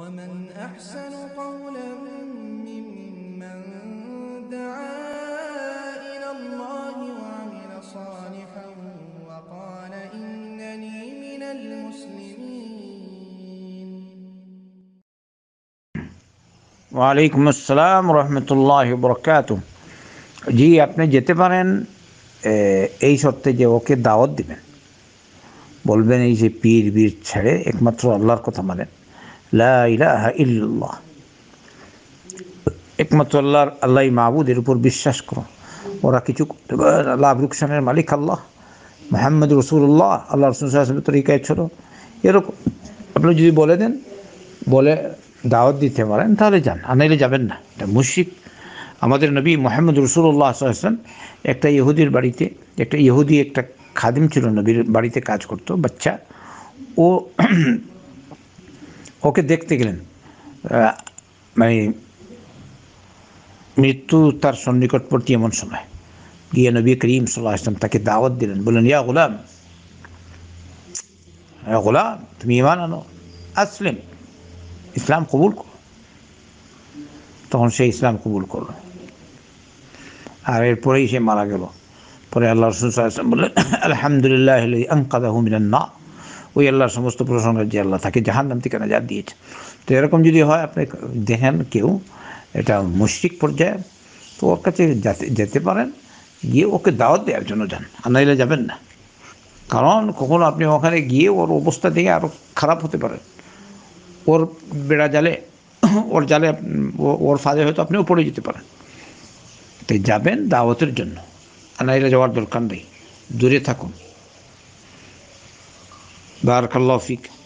ومن أحسن قولا ممن دعا إلى الله وعمل صالحا وقال إنني من المسلمين وعليكم السلام ورحمة الله وبركاته جي আপনি যেতে পারেন এই সত্ত্বে যে ওকে দাওয়াত দিবেন বলবেন এই যে পীর বীর ছেড়ে একমাত্র আল্লাহর কথা মানেন লাহ ইল্লাহ একমাত্র আল্লাহর আল্লাহ মাহবুদের উপর বিশ্বাস করো ওরা কিছু লাভ রুকসানের মালিক আল্লাহ মোহাম্মদ রসুল্লাহ আল্লাহ রসুলের তরিকায় ছিল এরকম আপনি যদি বলে দেন বলে দাওয়াত দিতে পারেন তাহলে যান আর নাইলে যাবেন না এটা মুশিক আমাদের নবী মোহাম্মদ রসুল্লাহ আসলাম একটা ইহুদির বাড়িতে একটা ইহুদি একটা খাদিম ছিল নবীর বাড়িতে কাজ করতো বাচ্চা ও ওকে দেখতে গেলেন মানে মৃত্যু তার সন্নিকটবর্তী এমন সময় গিয়ে নবী করিম সাল্লাহ আসলাম তাকে দাওয়াত দিলেন বললেন ইয়া গোলাম গোলাম তুমি ইমান আনো আসলেন ইসলাম কবুল কর তখন সে ইসলাম কবুল করলো আর এরপরেই সে মারা গেল পরে আল্লাহ রসুল সাল্লাহ বললেন আলহামদুলিল্লাহ আঙ্কাদাহ না ওই আল্লাহর সমস্ত প্রশংসা যে আল্লাহ তাকে নাম থেকে নাজাদ দিয়েছে তো এরকম যদি হয় আপনি দেখেন কেউ এটা মুশ্রিক পর্যায়ে তো ওর কাছে যেতে পারেন গিয়ে ওকে দাওয়াত দেওয়ার জন্য যান আর নাইলে যাবেন না কারণ কখনো আপনি ওখানে গিয়ে ওর অবস্থা থেকে আরও খারাপ হতে পারে ওর বেড়া জালে ওর জালে ওর ফাঁদে হয়তো আপনিও পড়ে যেতে পারেন তাই যাবেন দাওয়াতের জন্য আর নাইলে যাওয়ার দরকার নেই দূরে থাকুন بارك الله فيك